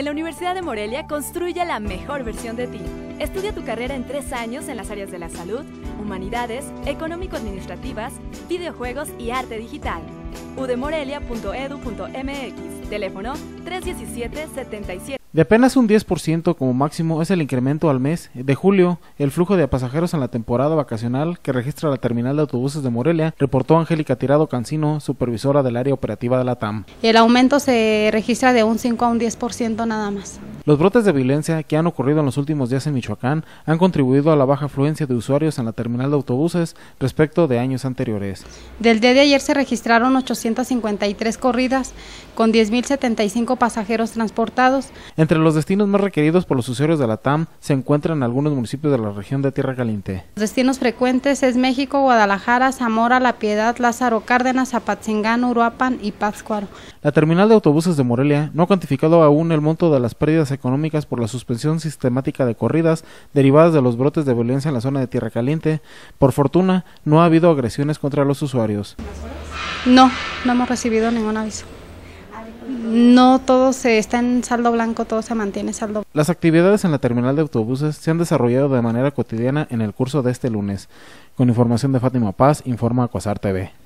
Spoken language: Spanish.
En la Universidad de Morelia construye la mejor versión de ti. Estudia tu carrera en tres años en las áreas de la salud, humanidades, económico-administrativas, videojuegos y arte digital. udemorelia.edu.mx Teléfono 317 77 de apenas un 10% como máximo es el incremento al mes de julio. El flujo de pasajeros en la temporada vacacional que registra la terminal de autobuses de Morelia, reportó Angélica Tirado Cancino, supervisora del área operativa de la TAM. El aumento se registra de un 5 a un 10% nada más. Los brotes de violencia que han ocurrido en los últimos días en Michoacán han contribuido a la baja afluencia de usuarios en la terminal de autobuses respecto de años anteriores. Del día de ayer se registraron 853 corridas con 10.075 pasajeros transportados. Entre los destinos más requeridos por los usuarios de la TAM se encuentran algunos municipios de la región de Tierra Caliente. Los destinos frecuentes es México, Guadalajara, Zamora, La Piedad, Lázaro Cárdenas, Zapatzingán, Uruapan y Pátzcuaro. La terminal de autobuses de Morelia no ha cuantificado aún el monto de las pérdidas económicas por la suspensión sistemática de corridas derivadas de los brotes de violencia en la zona de Tierra Caliente. Por fortuna, no ha habido agresiones contra los usuarios. No, no hemos recibido ningún aviso. No todo está en saldo blanco, todo se mantiene saldo. Las actividades en la terminal de autobuses se han desarrollado de manera cotidiana en el curso de este lunes. Con información de Fátima Paz, informa Acuasar TV.